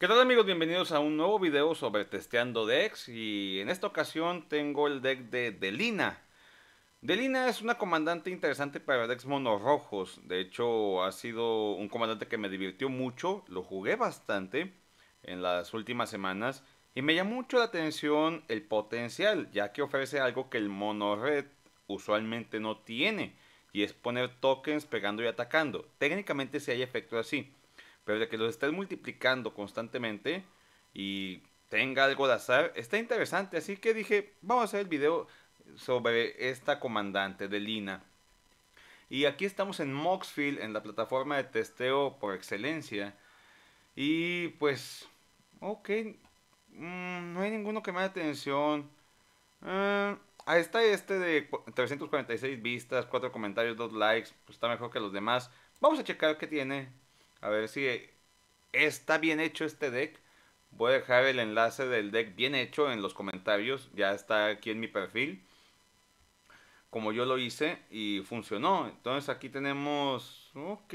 ¿Qué tal amigos? Bienvenidos a un nuevo video sobre testeando decks y en esta ocasión tengo el deck de Delina. Delina es una comandante interesante para decks monorrojos, de hecho ha sido un comandante que me divirtió mucho, lo jugué bastante en las últimas semanas y me llamó mucho la atención el potencial, ya que ofrece algo que el mono red usualmente no tiene y es poner tokens pegando y atacando, técnicamente si hay efecto así. Pero de que los estés multiplicando constantemente y tenga algo de azar, está interesante. Así que dije, vamos a hacer el video sobre esta comandante de Lina. Y aquí estamos en Moxfield, en la plataforma de testeo por excelencia. Y pues, ok, mm, no hay ninguno que me dé atención. Eh, ahí está este de 346 vistas, 4 comentarios, 2 likes. Pues está mejor que los demás. Vamos a checar qué tiene. A ver si está bien hecho este deck. Voy a dejar el enlace del deck bien hecho en los comentarios. Ya está aquí en mi perfil. Como yo lo hice y funcionó. Entonces aquí tenemos... Ok.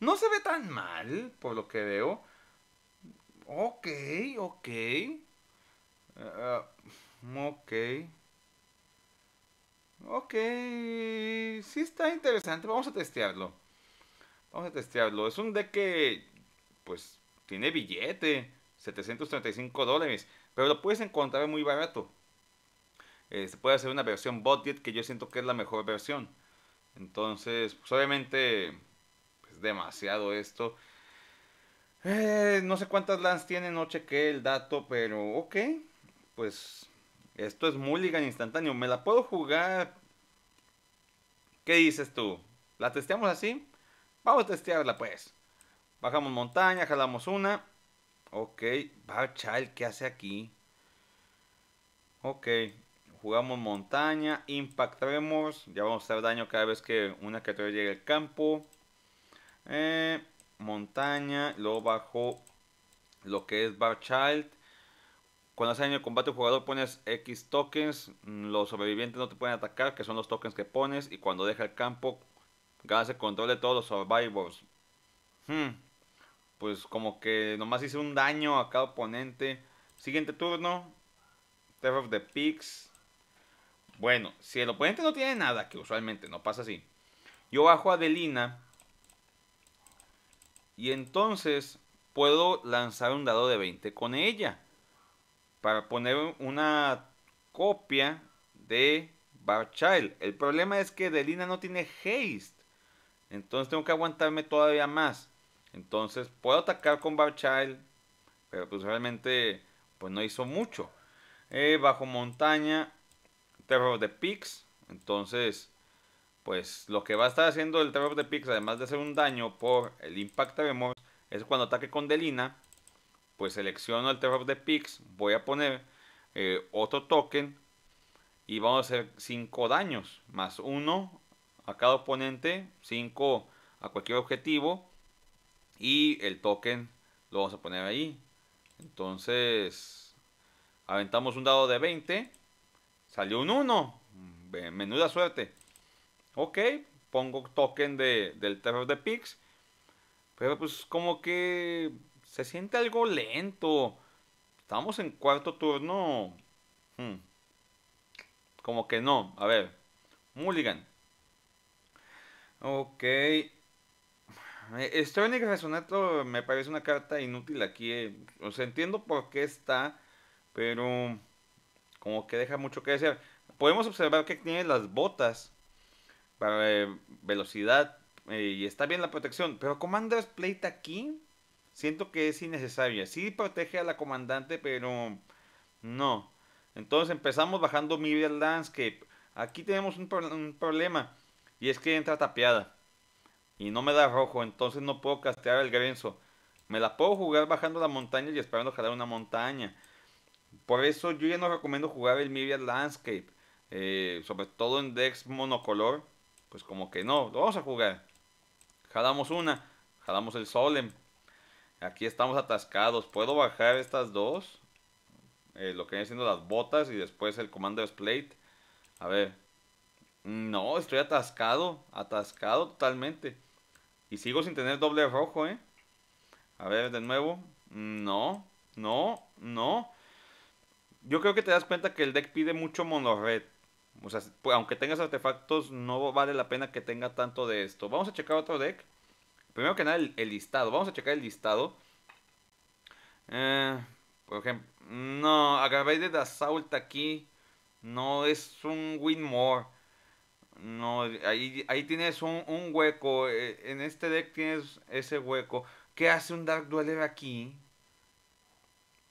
No se ve tan mal por lo que veo. Ok, ok. Uh, ok. Ok. Sí está interesante. Vamos a testearlo. Vamos a testearlo. Es un deck que, pues, tiene billete. 735 dólares. Pero lo puedes encontrar muy barato. Eh, se puede hacer una versión budget que yo siento que es la mejor versión. Entonces, pues obviamente, Es pues, demasiado esto. Eh, no sé cuántas lands tiene, no chequé el dato, pero ok. Pues esto es mulligan instantáneo. ¿Me la puedo jugar? ¿Qué dices tú? ¿La testeamos así? Vamos a testearla pues. Bajamos montaña, jalamos una. Ok, Barchild, Child, ¿qué hace aquí? Ok, jugamos montaña, impactaremos. Ya vamos a hacer daño cada vez que una criatura llegue al campo. Eh, montaña, luego bajo lo que es Bar Child. Cuando hace daño de combate, el jugador pones X tokens. Los sobrevivientes no te pueden atacar, que son los tokens que pones. Y cuando deja el campo, Gase, control de todos los survivors. Hmm. Pues como que nomás hice un daño a cada oponente. Siguiente turno. Terror of the Pigs. Bueno, si el oponente no tiene nada, que usualmente no pasa así. Yo bajo a Adelina. Y entonces puedo lanzar un dado de 20 con ella. Para poner una copia de Barchild. El problema es que Adelina no tiene haste. Entonces tengo que aguantarme todavía más. Entonces puedo atacar con Barchild, pero pues realmente pues no hizo mucho. Eh, bajo montaña, Terror de Pix. Entonces, pues lo que va a estar haciendo el Terror de Pix, además de hacer un daño por el Impact Remorse, es cuando ataque con Delina, pues selecciono el Terror de Pix, voy a poner eh, otro token y vamos a hacer 5 daños, más 1 a cada oponente, 5 a cualquier objetivo y el token lo vamos a poner ahí. Entonces, aventamos un dado de 20, salió un 1, menuda suerte. Ok, pongo token de, del Terror de Pix, pero pues como que se siente algo lento. Estamos en cuarto turno. Hmm. Como que no. A ver. Mulligan. Ok. Stronic este Resonato me parece una carta inútil aquí. Eh. O sea, entiendo por qué está, pero como que deja mucho que decir, Podemos observar que tiene las botas para eh, velocidad eh, y está bien la protección, pero Commander's Plate aquí siento que es innecesaria. Sí protege a la comandante, pero no. Entonces empezamos bajando Miriam Landscape. Aquí tenemos un problema. Y es que entra tapeada. Y no me da rojo, entonces no puedo castear el Grenzo. Me la puedo jugar bajando la montaña y esperando jalar una montaña. Por eso yo ya no recomiendo jugar el Myriad Landscape. Eh, sobre todo en decks monocolor. Pues como que no, vamos a jugar. Jalamos una, jalamos el Solemn Aquí estamos atascados. Puedo bajar estas dos. Eh, lo que vienen siendo las botas y después el Commander's Plate. A ver, no, estoy atascado, atascado totalmente. Y sigo sin tener doble rojo, ¿eh? A ver, de nuevo. No, no, no. Yo creo que te das cuenta que el deck pide mucho red. O sea, aunque tengas artefactos, no vale la pena que tenga tanto de esto. Vamos a checar otro deck. Primero que nada, el, listado. Vamos a checar el listado. Eh, por ejemplo, no, de Assault aquí no es un win no, ahí, ahí tienes un, hueco. Eh, en este deck tienes ese hueco. ¿Qué hace un Dark Dueler aquí?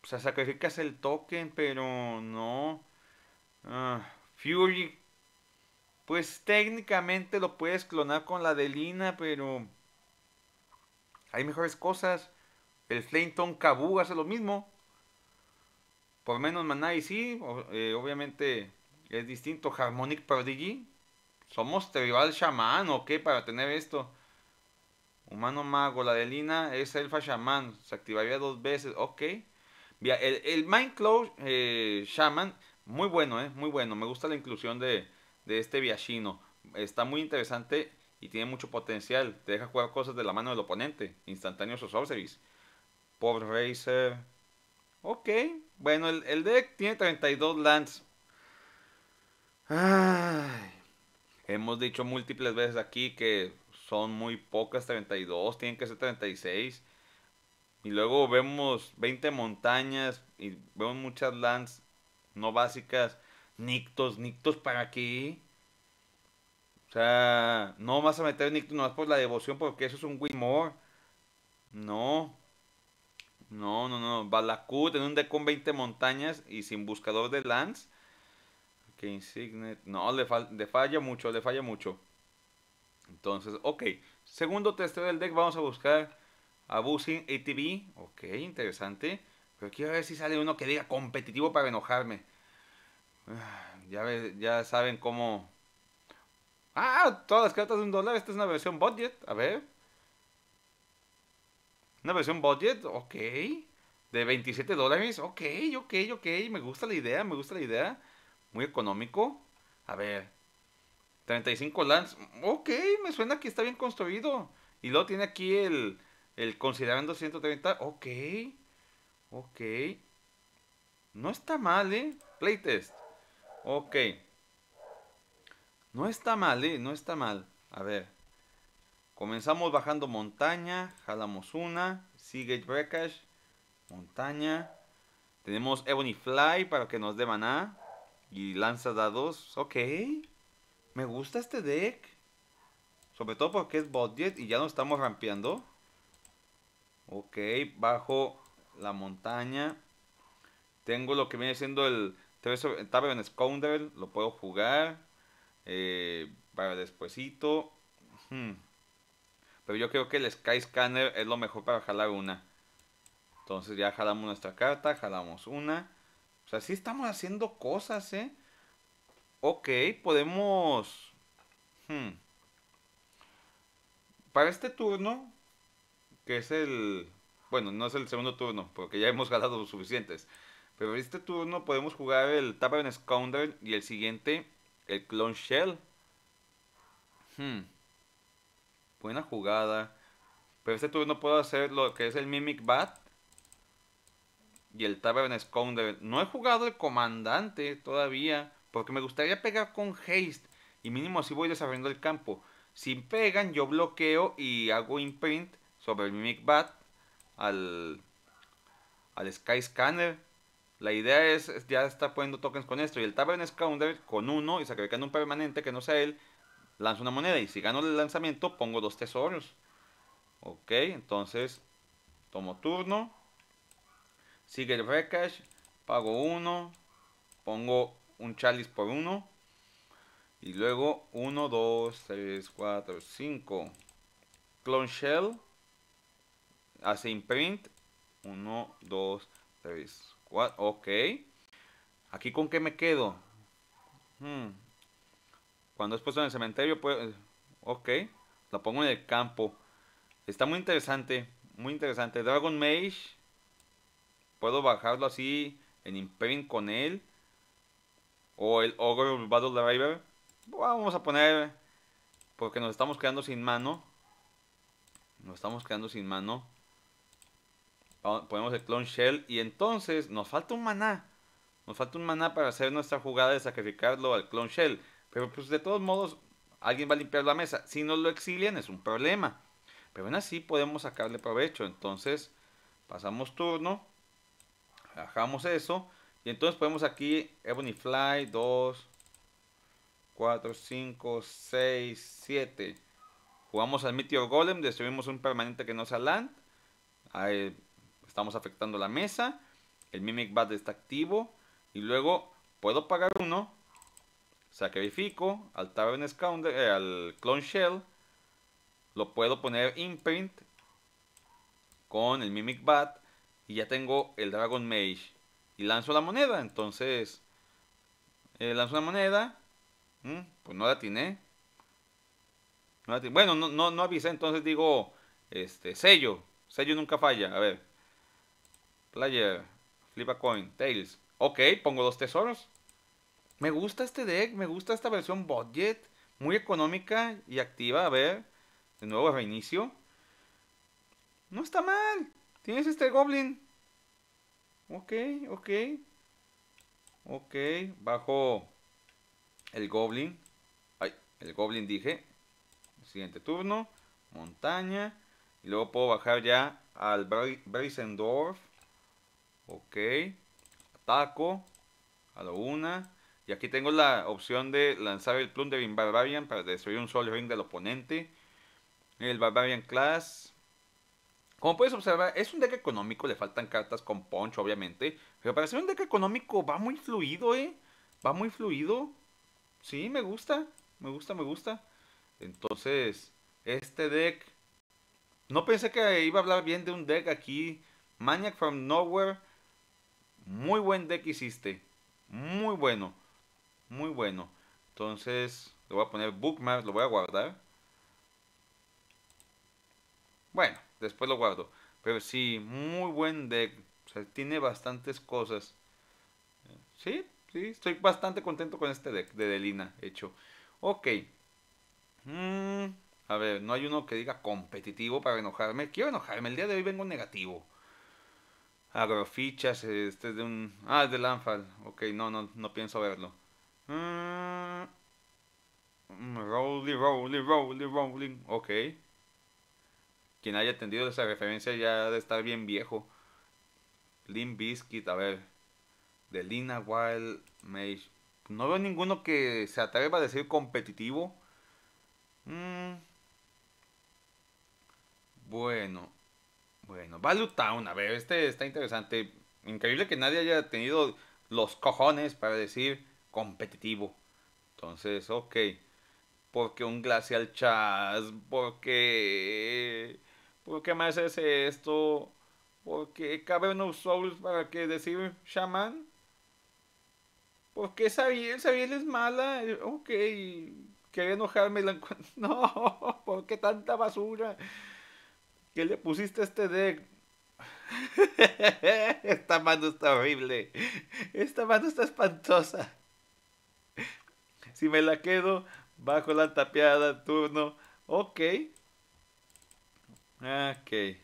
O sea, sacrificas el token, pero no. Ah, Fury. Pues técnicamente lo puedes clonar con la delina pero. Hay mejores cosas. El Flinton Kabu hace lo mismo. Por menos maná y sí. Eh, obviamente es distinto. Harmonic Prodigy ¿Somos tribal chamán o para tener esto? Humano mago, la de Lina es elfa chamán. Se activaría dos veces, ok. El, el Claw eh, Shaman, muy bueno, eh, muy bueno. Me gusta la inclusión de, este viajino Está muy interesante y tiene mucho potencial. Te deja jugar cosas de la mano del oponente. Instantáneos o sorceries. Pobre Racer. Ok. Bueno, el, deck tiene 32 lands. Ay. Hemos dicho múltiples veces aquí que son muy pocas, 32, tienen que ser 36. Y luego vemos 20 montañas y vemos muchas lands no básicas. Nictos, Nictos para aquí. O sea, no vas a meter Nictos nomás por la devoción porque eso es un win more. No. No, no, no. Balakut en un deck con 20 montañas y sin buscador de lands. Que Insigne. No, le, falla mucho, le falla mucho. Entonces, ok. Segundo testeo del deck, vamos a buscar a Busin ATV. Ok, interesante. Pero quiero ver si sale uno que diga competitivo para enojarme. Ah, ya, ya saben cómo. Ah, todas las cartas de un dólar. Esta es una versión budget. A ver. Una versión budget, ok. De 27 dólares, ok, ok, ok. Me gusta la idea, me gusta la idea muy económico. A ver, 35 lands, ok, me suena que está bien construido. Y luego tiene aquí el, el considerando 130, ok, ok. No está mal, ¿eh? Playtest, ok. No está mal, ¿eh? No está mal. A ver. Comenzamos bajando montaña, jalamos una, Seagate breakage, montaña. Tenemos Ebony Fly para que nos dé maná y lanza dados. Ok. Me gusta este deck. Sobre todo porque es budget y ya nos estamos rampeando. Ok, bajo la montaña. Tengo lo que viene siendo el Tavern Scoundrel. Lo puedo jugar. Eh, para despuesito. Hmm. Pero yo creo que el Sky Scanner es lo mejor para jalar una. Entonces ya jalamos nuestra carta. Jalamos una. O sea, sí estamos haciendo cosas, ¿eh? Ok, podemos... Hmm. Para este turno, que es el... Bueno, no es el segundo turno, porque ya hemos ganado suficientes. Pero este turno podemos jugar el Tavern Scoundrel y el siguiente, el Clone Shell. Hmm. Buena jugada. Pero este turno puedo hacer lo que es el Mimic Bat y el Tavern Scoundrel. No he jugado el comandante todavía, porque me gustaría pegar con haste y mínimo así voy desarrollando el campo. Si pegan, yo bloqueo y hago imprint sobre mi Mimic Bat al, al Sky Scanner. La idea es ya está poniendo tokens con esto. Y el Tavern Scoundrel con uno y sacrificando un permanente que no sea él, lanza una moneda. Y si gano el lanzamiento, pongo dos tesoros. Ok, entonces tomo turno. Sigue el cash Pago uno, Pongo un chalice por uno. Y luego 1, 2, 3, 4, 5. Clone Shell. Hace imprint. 1, 2, 3, 4. Ok. ¿Aquí con qué me quedo? Hmm. Cuando es puesto en el cementerio, pues... Ok. La pongo en el campo. Está muy interesante. Muy interesante. Dragon Mage puedo bajarlo así en Imprint con él. O el Ogre Battle Driver. Vamos a poner. Porque nos estamos quedando sin mano. Nos estamos quedando sin mano. Ponemos el Clone Shell. Y entonces nos falta un maná. Nos falta un maná para hacer nuestra jugada de sacrificarlo al Clone Shell. Pero pues de todos modos, alguien va a limpiar la mesa. Si nos lo exilian es un problema. Pero aún así podemos sacarle provecho. Entonces, pasamos turno. Bajamos eso. Y entonces podemos aquí Ebony Fly 2, 4, 5, 6, 7. Jugamos al Meteor Golem, destruimos un permanente que no sea land. estamos afectando la mesa. El Mimic Bat está activo. Y luego puedo pagar uno. Sacrifico al Tavern eh, al Clone Shell. Lo puedo poner Imprint con el Mimic Bat y ya tengo el Dragon Mage. Y lanzo la moneda, entonces... Eh, lanzo la moneda. Mm, pues no la atiné. Bueno, no, no, avisé, entonces digo... Este, sello. Sello nunca falla. A ver. Player. Flip a coin. Tails. Ok, pongo los tesoros. Me gusta este deck. Me gusta esta versión budget. Muy económica y activa. A ver. De nuevo reinicio. No está mal. ¿Tienes este goblin? Ok, ok. Ok, bajo el goblin. Ay, el goblin dije. Siguiente turno. Montaña. Y luego puedo bajar ya al Brisendorf. Ok. Ataco. A lo una. Y aquí tengo la opción de lanzar el Plundering Barbarian para destruir un solo Ring del oponente. El Barbarian Class. Como puedes observar, es un deck económico, le faltan cartas con poncho obviamente. Pero para ser un deck económico va muy fluido, ¿eh? Va muy fluido. Sí, me gusta, me gusta, me gusta. Entonces, este deck... No pensé que iba a hablar bien de un deck aquí. Maniac from Nowhere. Muy buen deck hiciste. Muy bueno. Muy bueno. Entonces, le voy a poner bookmark, lo voy a guardar. Bueno después lo guardo. Pero sí, muy buen deck. O sea, tiene bastantes cosas. Sí, sí, estoy bastante contento con este deck de Delina hecho. Ok. Mm, a ver, no hay uno que diga competitivo para enojarme. Quiero enojarme, el día de hoy vengo negativo. Agrofichas, este es de un... Ah, es de Lanfal. Ok, no, no, no pienso verlo. Mm, rolly, rolly, rolling. Ok quien haya tenido esa referencia ya ha de estar bien viejo. Lin Biscuit, a ver. De Lina Wild Mage. No veo ninguno que se atreva a decir competitivo. Mm. Bueno. Bueno, Value Town, a ver, este está interesante. Increíble que nadie haya tenido los cojones para decir competitivo. Entonces, ok. Porque un Glacial Chas, porque ¿Por qué más es esto? qué cabe unos Souls para que decir chamán. Porque Sabiel, Sabiel es mala. Eh, ok, quería enojarme la No, ¿por qué tanta basura? ¿Qué le pusiste a este deck? esta mano está horrible. Esta mano está espantosa. Si me la quedo, bajo la tapeada, turno. Ok, Ah, ok.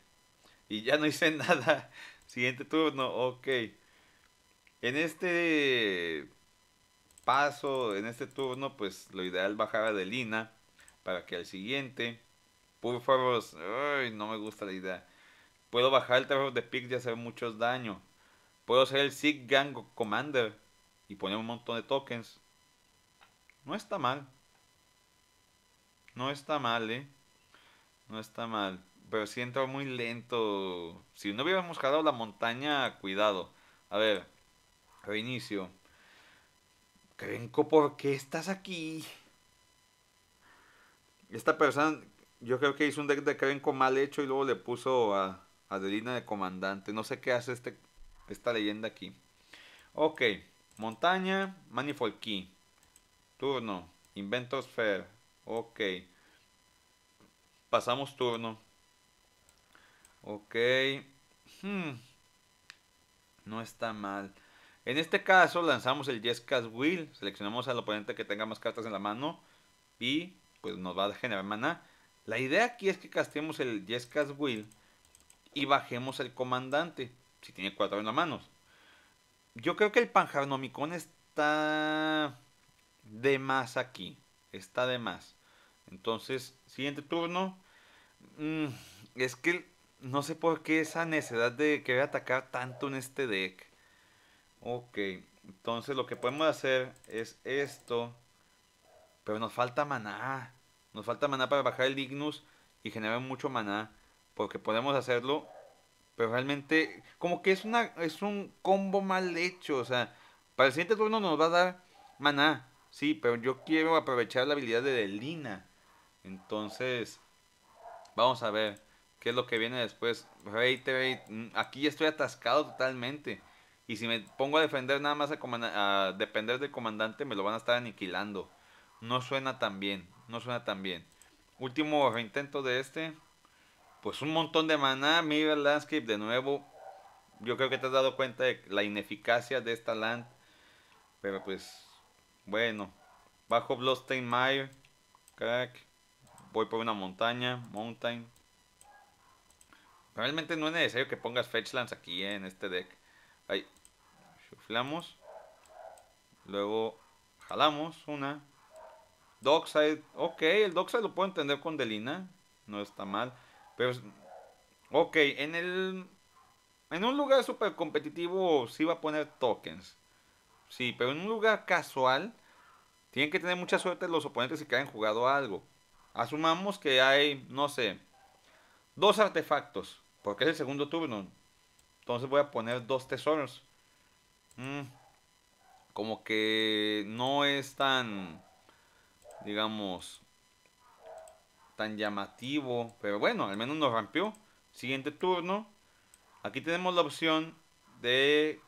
Y ya no hice nada. Siguiente turno, ok. En este paso, en este turno, pues lo ideal bajar a Delina para que al siguiente... favor. ay, no me gusta la idea. Puedo bajar el terror de Pig y hacer muchos daños. Puedo ser el Sig Gang Commander y poner un montón de tokens. No está mal. No está mal, eh. No está mal pero si muy lento. Si no hubiéramos jalado la montaña, cuidado. A ver, reinicio. Krenko, ¿por qué estás aquí? Esta persona, yo creo que hizo un deck de Krenko mal hecho y luego le puso a Adelina de comandante. No sé qué hace este, esta leyenda aquí. Ok, montaña, Manifold Key. Turno, Inventos Fair. Ok. Pasamos turno. Ok. Hmm. No está mal. En este caso lanzamos el Yes Cast Will Seleccionamos al oponente que tenga más cartas en la mano. Y pues nos va a generar maná. La idea aquí es que castemos el Yes Cast Will Y bajemos el comandante. Si tiene cuatro en la mano. Yo creo que el Panjarnomicon está de más aquí. Está de más. Entonces, siguiente turno. Mm, es que no sé por qué esa necesidad de querer atacar tanto en este deck. Ok, entonces lo que podemos hacer es esto. Pero nos falta maná. Nos falta maná para bajar el Ignus y generar mucho maná. Porque podemos hacerlo. Pero realmente, como que es, una, es un combo mal hecho. O sea, para el siguiente turno nos va a dar maná. Sí, pero yo quiero aprovechar la habilidad de Delina. Entonces, vamos a ver qué es lo que viene después. Rey, mm, Aquí aquí estoy atascado totalmente. Y si me pongo a defender nada más a, depender del comandante, me lo van a estar aniquilando. No suena tan bien, no suena tan bien. Último reintento de este. Pues un montón de maná, Mirror Landscape de nuevo. Yo creo que te has dado cuenta de la ineficacia de esta land. Pero pues, bueno. Bajo Bloodstained Mire. Crack. Voy por una montaña. Mountain. Realmente no es necesario que pongas Fetchlands aquí en este deck. Ahí. Chuflamos. Luego jalamos una. Dockside. Ok, el Dockside lo puedo entender con Delina. No está mal. Pero. Ok, en el. En un lugar súper competitivo sí va a poner tokens. Sí, pero en un lugar casual. Tienen que tener mucha suerte los oponentes si que hayan jugado algo. Asumamos que hay, no sé, dos artefactos. Porque es el segundo turno. Entonces voy a poner dos tesoros. Mm, como que no es tan, digamos, tan llamativo. Pero bueno, al menos nos rompió. Siguiente turno. Aquí tenemos la opción de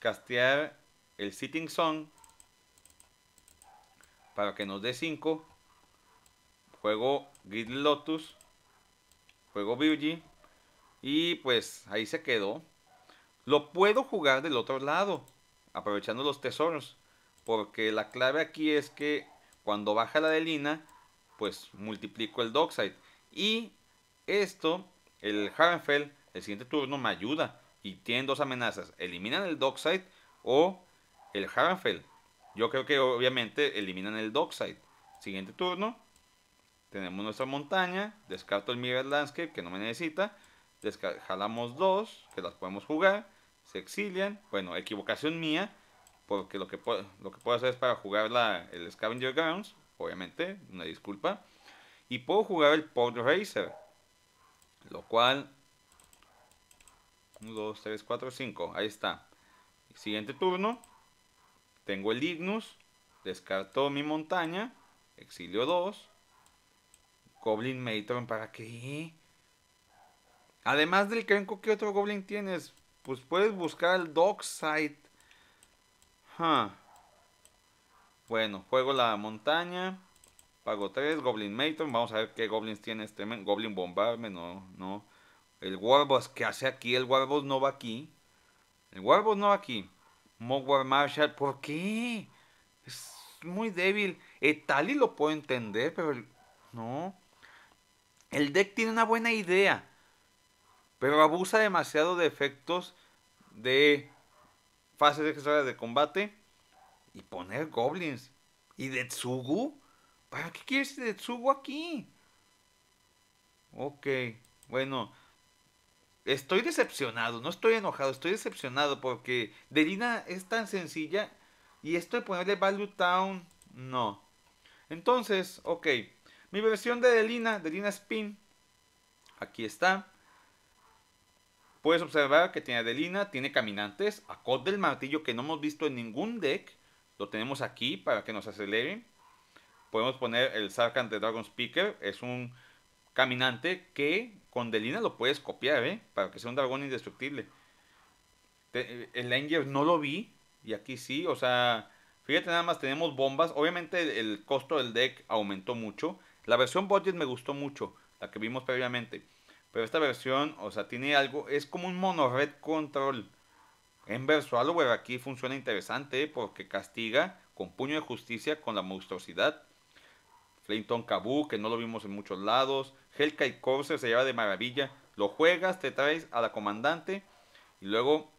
castear el Sitting Song para que nos dé 5. Juego Grid Lotus. Juego Virgie. Y pues ahí se quedó. Lo puedo jugar del otro lado, aprovechando los tesoros. Porque la clave aquí es que cuando baja la delina, pues multiplico el Dockside. Y esto, el Harrenfell, el siguiente turno me ayuda. Y tienen dos amenazas. Eliminan el Dockside o el Harrenfell. Yo creo que obviamente eliminan el Dockside. Siguiente turno. Tenemos nuestra montaña. Descarto el Mirror Landscape que no me necesita jalamos dos, que las podemos jugar, se exilian, bueno, equivocación mía, porque lo que, puedo, lo que puedo hacer es para jugar el Scavenger Grounds, obviamente, una disculpa, y puedo jugar el Pod Racer, lo cual, 1, 2, 3, 4, 5, ahí está, siguiente turno, tengo el Ignus, descarto mi montaña, exilio 2, Goblin Matron, ¿para que... Además del Krenko, ¿qué otro Goblin tienes? Pues puedes buscar el Dockside. Bueno, juego la montaña. Pago 3, Goblin Matron Vamos a ver qué Goblins tiene este. Goblin Bombarme, no, no. El Warboss, ¿qué hace aquí? El Warboss no va aquí. El Warboss no va aquí. Mogwar Marshall, ¿por qué? Es muy débil. Etali lo puedo entender, pero no. El deck tiene una buena idea pero abusa demasiado de efectos de fases de combate y poner goblins. ¿Y Detsugu? ¿Para qué quieres Detsugu aquí? Ok, bueno. Estoy decepcionado, no estoy enojado, estoy decepcionado porque Delina es tan sencilla y esto de ponerle Value Town, no. Entonces, ok. Mi versión de Delina, Delina Spin, aquí está. Puedes observar que tiene Delina, tiene Caminantes, a Cod del Martillo que no hemos visto en ningún deck. Lo tenemos aquí para que nos acelere. Podemos poner el Sarkant de Dragon Speaker. Es un caminante que con Delina lo puedes copiar, ¿eh? Para que sea un dragón indestructible. Eh, el Enger no lo vi. Y aquí sí, o sea, fíjate nada más, tenemos bombas. Obviamente el costo del deck aumentó mucho. La versión budget me gustó mucho, la que vimos previamente. Pero esta versión, o sea, tiene algo, es como un red control. En web, aquí funciona interesante porque castiga con puño de justicia con la monstruosidad. Flinton Kabu, que no lo vimos en muchos lados. y Corsair se lleva de maravilla. Lo juegas, te traes a la comandante y luego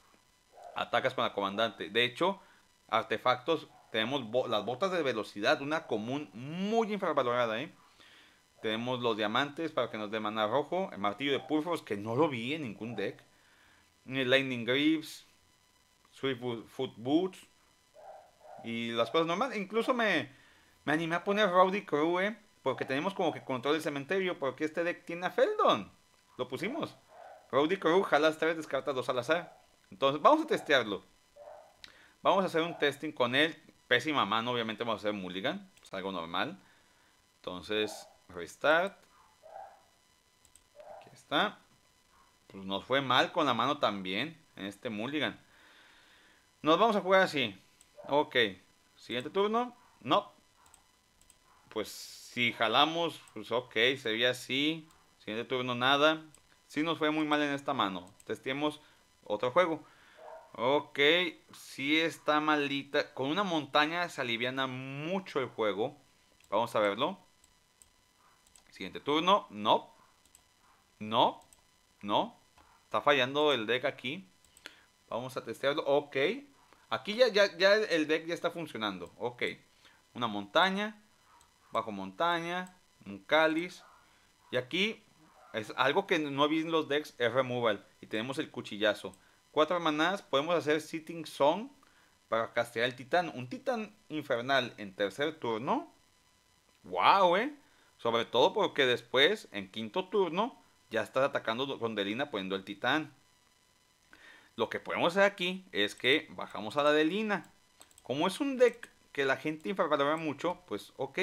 atacas con la comandante. De hecho, artefactos, tenemos las botas de velocidad, una común muy infravalorada, ¿eh? Tenemos los diamantes para que nos dé mana rojo. El martillo de Purfos, que no lo vi en ningún deck. Lightning Greaves. foot Boots. Y las cosas normales. Incluso me, me animé a poner Rowdy Crew, eh, Porque tenemos como que control del cementerio. Porque este deck tiene a Feldon. Lo pusimos. Rowdy Crew, jalas 3, descartas 2 al azar. Entonces, vamos a testearlo. Vamos a hacer un testing con él. Pésima mano, obviamente vamos a hacer mulligan. Es algo normal. Entonces, Restart. Aquí está. Pues nos fue mal con la mano también en este mulligan. Nos vamos a jugar así. Ok. Siguiente turno. No. Pues si jalamos, pues ok, sería así. Siguiente turno nada. Si nos fue muy mal en esta mano. Testemos otro juego. Ok, Si está malita. Con una montaña se aliviana mucho el juego. Vamos a verlo. Siguiente turno. No. No. No. Está fallando el deck aquí. Vamos a testearlo. Ok. Aquí ya, ya, ya el deck ya está funcionando. Ok. Una montaña. Bajo montaña. Un cáliz. Y aquí es algo que no he visto en los decks. Es removal. Y tenemos el cuchillazo. Cuatro manadas. Podemos hacer Sitting Song. Para castear el titán. Un titán infernal en tercer turno. Wow, eh. Sobre todo porque después, en quinto turno, ya estás atacando con Delina poniendo el titán. Lo que podemos hacer aquí es que bajamos a la Delina. Como es un deck que la gente infravalora mucho, pues ok,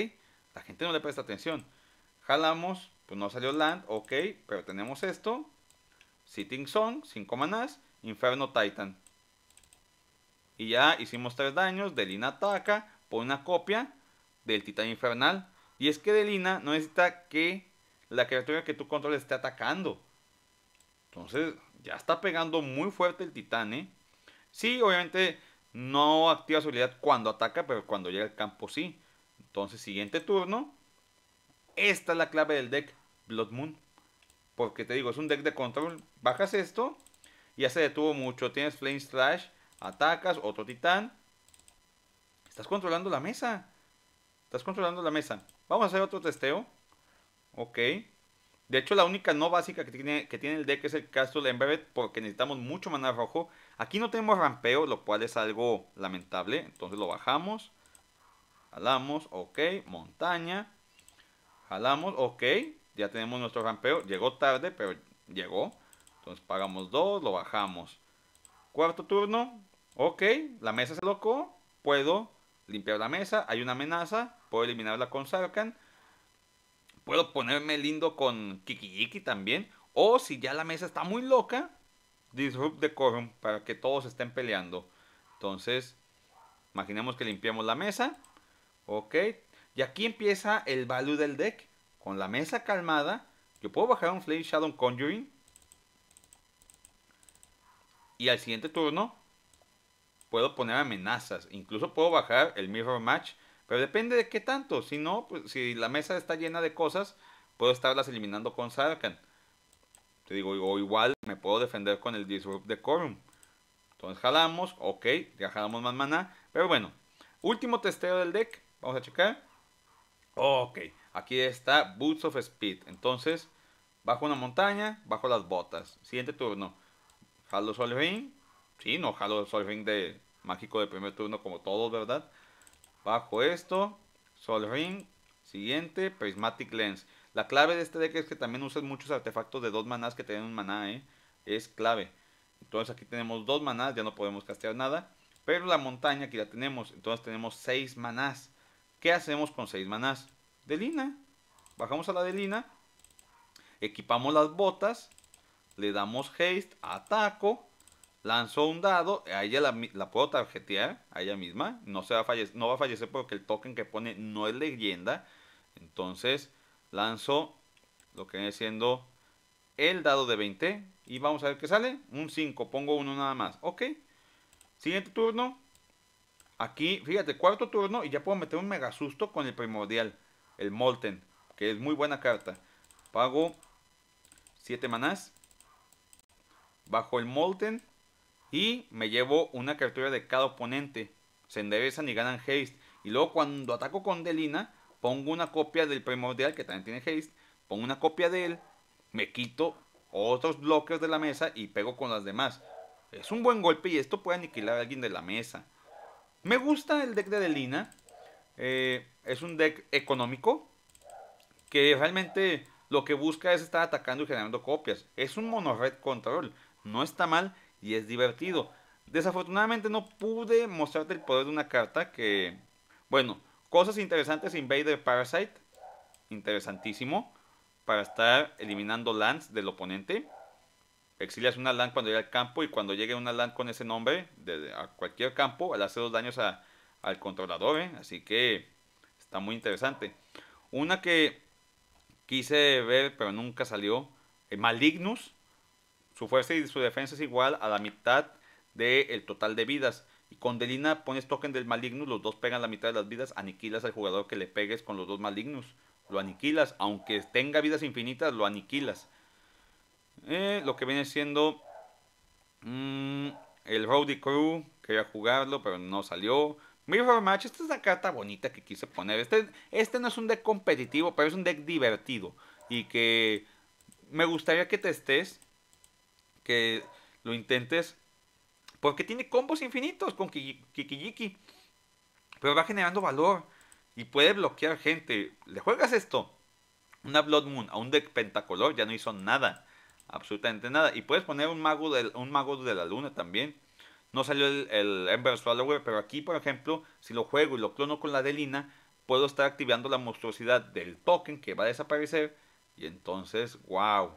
la gente no le presta atención. Jalamos, pues no salió land, ok, pero tenemos esto. Sitting Song, 5 manás, Inferno Titan. Y ya hicimos 3 daños, Delina ataca, pone una copia del Titán Infernal. Y es que Delina no necesita que la criatura que tú controles esté atacando. Entonces, ya está pegando muy fuerte el titán, ¿eh? Sí, obviamente no activa su habilidad cuando ataca, pero cuando llega al campo sí. Entonces, siguiente turno. Esta es la clave del deck Blood Moon. Porque te digo, es un deck de control. Bajas esto. Ya se detuvo mucho. Tienes Flame Slash. Atacas. Otro titán. Estás controlando la mesa. Estás controlando la mesa. Vamos a hacer otro testeo. Ok. De hecho, la única no básica que tiene, que tiene el deck es el Castle Emberet porque necesitamos mucho maná rojo. Aquí no tenemos rampeo, lo cual es algo lamentable. Entonces lo bajamos. Jalamos, ok. Montaña. Jalamos, ok. Ya tenemos nuestro rampeo. Llegó tarde, pero llegó. Entonces pagamos dos. lo bajamos. Cuarto turno. Ok, la mesa se loco, Puedo limpiar la mesa. Hay una amenaza. Puedo eliminarla con Sarkan. Puedo ponerme lindo con kikiki también. O si ya la mesa está muy loca, Disrupt Decorum para que todos estén peleando. Entonces, imaginemos que limpiamos la mesa. Ok. Y aquí empieza el value del deck. Con la mesa calmada, yo puedo bajar un Flame Shadow Conjuring. Y al siguiente turno, puedo poner amenazas. Incluso puedo bajar el Mirror Match pero depende de qué tanto. Si no, pues, si la mesa está llena de cosas, puedo estarlas eliminando con Sarkan. Te digo, o igual me puedo defender con el Disrupt Corum. Entonces jalamos, ok, ya jalamos más maná. Pero bueno, último testeo del deck. Vamos a checar. Ok, aquí está Boots of Speed. Entonces, bajo una montaña, bajo las botas. Siguiente turno. Jalo Sol Ring. Sí, no jalo Sol de mágico de primer turno como todos, ¿verdad? Bajo esto, Sol Ring, siguiente, Prismatic Lens. La clave de este deck es que también usan muchos artefactos de dos manás que tienen un maná, ¿eh? Es clave. Entonces aquí tenemos dos manás, ya no podemos castear nada. Pero la montaña que ya tenemos, entonces tenemos seis manás. ¿Qué hacemos con seis manás? Delina. Bajamos a la Delina. Equipamos las botas. Le damos haste, ataco lanzó un dado, a ella la, puedo tarjetear, a ella misma, no, se va a fallecer, no va a fallecer porque el token que pone no es leyenda. Entonces lanzó lo que viene siendo el dado de 20 y vamos a ver qué sale. Un 5, pongo uno nada más. Ok, siguiente turno. Aquí, fíjate, cuarto turno y ya puedo meter un mega susto con el primordial, el Molten, que es muy buena carta. Pago 7 manás. Bajo el Molten y me llevo una criatura de cada oponente. Se enderezan y ganan haste. Y luego cuando ataco con Delina, pongo una copia del primordial que también tiene haste. Pongo una copia de él. Me quito otros bloques de la mesa y pego con las demás. Es un buen golpe y esto puede aniquilar a alguien de la mesa. Me gusta el deck de Delina. Eh, es un deck económico que realmente lo que busca es estar atacando y generando copias. Es un mono red control. No está mal y es divertido. Desafortunadamente no pude mostrarte el poder de una carta que... Bueno, cosas interesantes Invader Parasite. Interesantísimo. Para estar eliminando lands del oponente. Exilias una land cuando llega al campo y cuando llegue una land con ese nombre de, a cualquier campo, al hace dos daños al controlador. ¿eh? Así que está muy interesante. Una que quise ver pero nunca salió. Eh, Malignus. Su fuerza y su defensa es igual a la mitad del total de vidas. Y con Delina pones token del maligno, los dos pegan la mitad de las vidas, aniquilas al jugador que le pegues con los dos malignos. Lo aniquilas, aunque tenga vidas infinitas, lo aniquilas. Eh, lo que viene siendo mm, el Rowdy Crew, quería jugarlo, pero no salió. Mirror Match, esta es la carta bonita que quise poner. Este, este no es un deck competitivo, pero es un deck divertido. Y que me gustaría que te estés que lo intentes. Porque tiene combos infinitos con Kikijiki. Pero va generando valor. Y puede bloquear gente. ¿Le juegas esto? Una Blood Moon a un deck pentacolor ya no hizo nada. Absolutamente nada. Y puedes poner un mago de, un mago de la luna también. No salió el, el Ember Swallower, pero aquí, por ejemplo, si lo juego y lo clono con la Delina, puedo estar activando la monstruosidad del token que va a desaparecer. Y entonces, wow,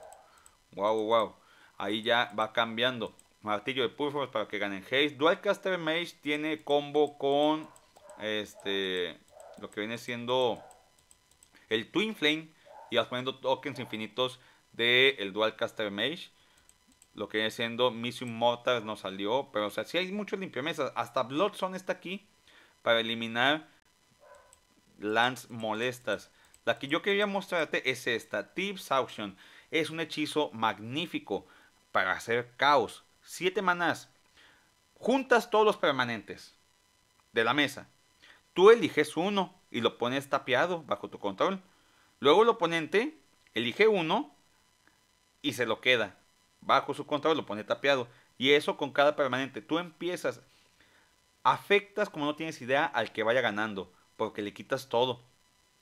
wow, wow. Ahí ya va cambiando. Martillo de Pulforce para que ganen Haze. Caster Mage tiene combo con este lo que viene siendo el Twin Flame y vas poniendo tokens infinitos del Dual Caster Mage. Lo que viene siendo Mission Mortars no salió. Pero, o sea, si hay muchos limpiamesas. Hasta Bloodson está aquí para eliminar lands molestas. La que yo quería mostrarte es esta, Tips Auction. Es un hechizo magnífico para hacer caos. Siete manás. Juntas todos los permanentes de la mesa. Tú eliges uno y lo pones tapiado bajo tu control. Luego el oponente elige uno y se lo queda. Bajo su control lo pone tapiado. Y eso con cada permanente. Tú empiezas. Afectas como no tienes idea al que vaya ganando. Porque le quitas todo.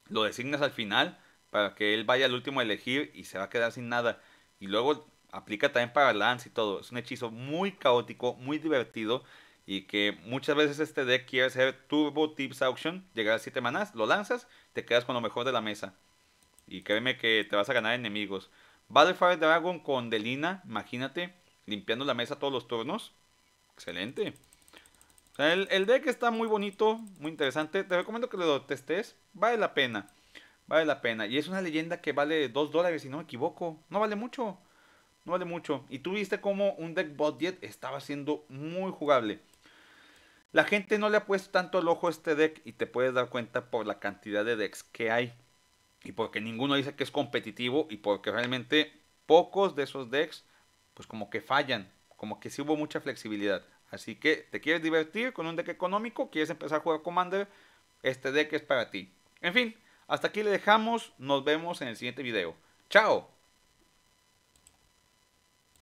Lo designas al final para que él vaya al último a elegir y se va a quedar sin nada. Y luego aplica también para Lance y todo. Es un hechizo muy caótico, muy divertido y que muchas veces este deck quiere ser Turbo Tips Auction, llegar a 7 manas lo lanzas, te quedas con lo mejor de la mesa. Y créeme que te vas a ganar enemigos. Battlefire Dragon con Delina, imagínate, limpiando la mesa todos los turnos. Excelente. el, el, deck está muy bonito, muy interesante. Te recomiendo que lo testes. Vale la pena. Vale la pena. Y es una leyenda que vale 2 dólares si no me equivoco. No vale mucho. No vale mucho. Y tú viste cómo un deck budget estaba siendo muy jugable. La gente no le ha puesto tanto el ojo a este deck y te puedes dar cuenta por la cantidad de decks que hay. Y porque ninguno dice que es competitivo y porque realmente pocos de esos decks pues como que fallan. Como que sí hubo mucha flexibilidad. Así que te quieres divertir con un deck económico, quieres empezar a jugar Commander, este deck es para ti. En fin, hasta aquí le dejamos, nos vemos en el siguiente video. ¡Chao!